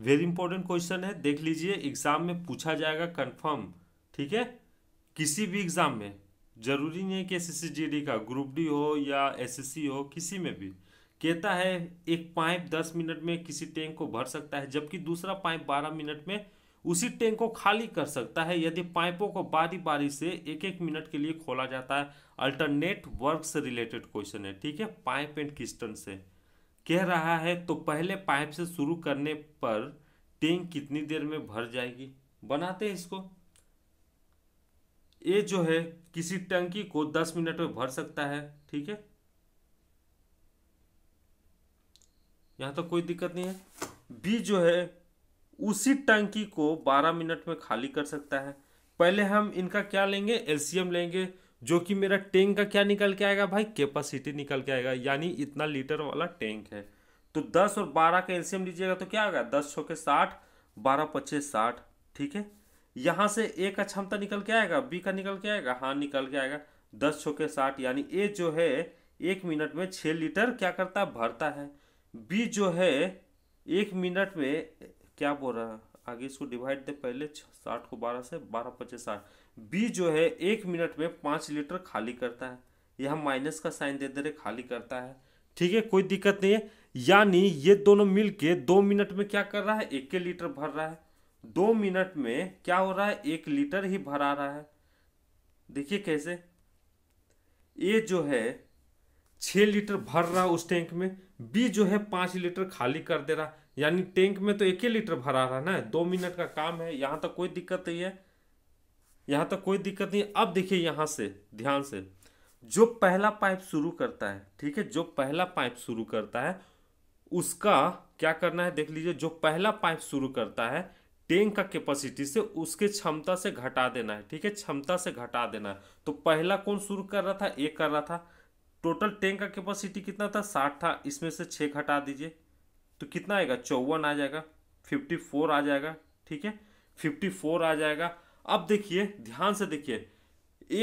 very important question है देख लीजिए एग्जाम में पूछा जाएगा कंफर्म ठीक है किसी भी एग्जाम में जरूरी नहीं है कि एस एस का ग्रुप डी हो या एस हो किसी में भी कहता है एक पाइप दस मिनट में किसी टैंक को भर सकता है जबकि दूसरा पाइप बारह मिनट में उसी टैंक को खाली कर सकता है यदि पाइपों को बारी बारी से एक एक मिनट के लिए खोला जाता है अल्टरनेट वर्क से रिलेटेड क्वेश्चन है ठीक है पाइप एंड किस्टन से कह रहा है तो पहले पाइप से शुरू करने पर टैंक कितनी देर में भर जाएगी बनाते हैं इसको ये जो है किसी टंकी को 10 मिनट में भर सकता है ठीक है यहां तो कोई दिक्कत नहीं है बी जो है उसी टंकी को 12 मिनट में खाली कर सकता है पहले हम इनका क्या लेंगे एलसीएम लेंगे जो कि मेरा टैंक का क्या निकल के आएगा भाई कैपेसिटी निकल के आएगा यानी इतना लीटर वाला टैंक है तो दस और बारह का एलसीएम लीजिएगा तो क्या आएगा दस छोके के साठ बारह पच्चीस साठ ठीक है यहाँ से ए का क्षमता निकल के आएगा बी का निकल के आएगा हाँ निकल के आएगा दस छोके के साठ यानी ए जो है एक मिनट में छः लीटर क्या करता है भरता है बी जो है एक मिनट में क्या बोल रहा है आगे इसको डिवाइड दे पहले साठ को बारह से बारह पच्चीस साठ बी जो है एक मिनट में पाँच लीटर खाली करता है यह माइनस का साइन दे दे रहे खाली करता है ठीक है कोई दिक्कत नहीं है यानी ये दोनों मिल के दो मिनट में क्या कर रहा है एक के लीटर भर रहा है दो मिनट में क्या हो रहा है एक लीटर ही भरा रहा है देखिए कैसे ए जो है छः लीटर भर रहा है उस टैंक में बी जो है पाँच लीटर खाली कर दे रहा है यानी टैंक में तो एक ही लीटर भरा रहा है ना दो मिनट का काम है यहाँ तक कोई दिक्कत नहीं है यहाँ तक कोई दिक्कत नहीं अब देखिए यहाँ से ध्यान से जो पहला पाइप शुरू करता है ठीक है जो पहला पाइप शुरू करता है उसका क्या करना है देख लीजिए जो पहला पाइप शुरू करता है टैंक का कैपेसिटी से उसके क्षमता से घटा देना है ठीक है क्षमता से घटा देना है तो पहला कौन शुरू कर रहा था एक कर रहा था टोटल टैंक का कैपेसिटी कितना था साठ था इसमें से छः घटा दीजिए तो कितना आएगा चौवन आ जाएगा फिफ्टी फोर आ जाएगा ठीक है फिफ्टी फोर आ जाएगा अब देखिए ध्यान से देखिए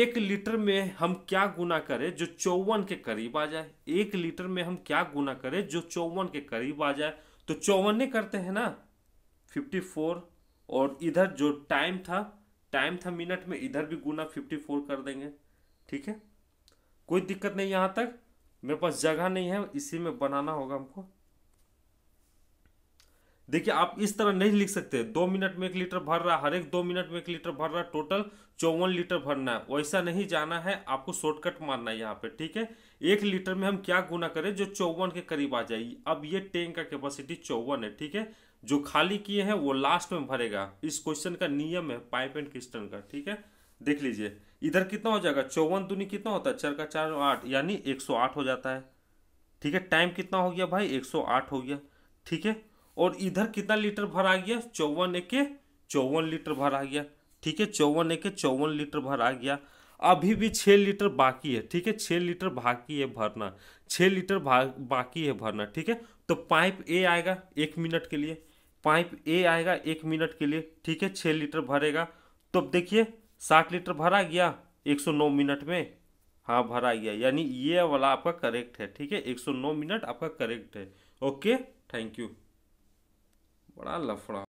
एक लीटर में हम क्या गुना करें जो चौवन के करीब आ जाए एक लीटर में हम क्या गुना करें जो चौवन के करीब आ जाए तो चौवन करते हैं ना फिफ्टी फोर और इधर जो टाइम था टाइम था मिनट में इधर भी गुना फिफ्टी फोर कर देंगे ठीक है कोई दिक्कत नहीं यहाँ तक मेरे पास जगह नहीं है इसी में बनाना होगा हमको देखिए आप इस तरह नहीं लिख सकते दो मिनट में एक लीटर भर रहा हर एक दो मिनट में एक लीटर भर रहा टोटल चौवन लीटर भरना है वैसा नहीं जाना है आपको शॉर्टकट मारना है यहाँ पे ठीक है एक लीटर में हम क्या गुना करें जो चौवन के करीब आ जाए अब ये टैंक का कैपेसिटी चौवन है ठीक है जो खाली किए हैं वो लास्ट में भरेगा इस क्वेश्चन का नियम है पाइप एंड क्रिस्टन का ठीक है देख लीजिए इधर कितना हो जाएगा चौवन दुनी कितना होता है चार का चार आठ यानी एक सौ आठ हो जाता है ठीक है टाइम कितना हो गया भाई एक सौ आठ हो गया ठीक है और इधर कितना लीटर भरा गया चौवन एक चौवन लीटर भरा गया ठीक है चौवन एक चौवन लीटर भर आ गया अभी भी छः लीटर बाकी है ठीक है छः लीटर बाकी है भरना छः लीटर बाकी है भरना ठीक है तो पाइप ए आएगा एक मिनट के लिए पाइप ए आएगा एक मिनट के लिए ठीक है छः लीटर भरेगा तो अब देखिए साठ लीटर भरा गया एक सौ नौ मिनट में हाँ भरा गया यानी ये वाला आपका करेक्ट है ठीक है एक सौ नौ मिनट आपका करेक्ट है okay thank you but I love flower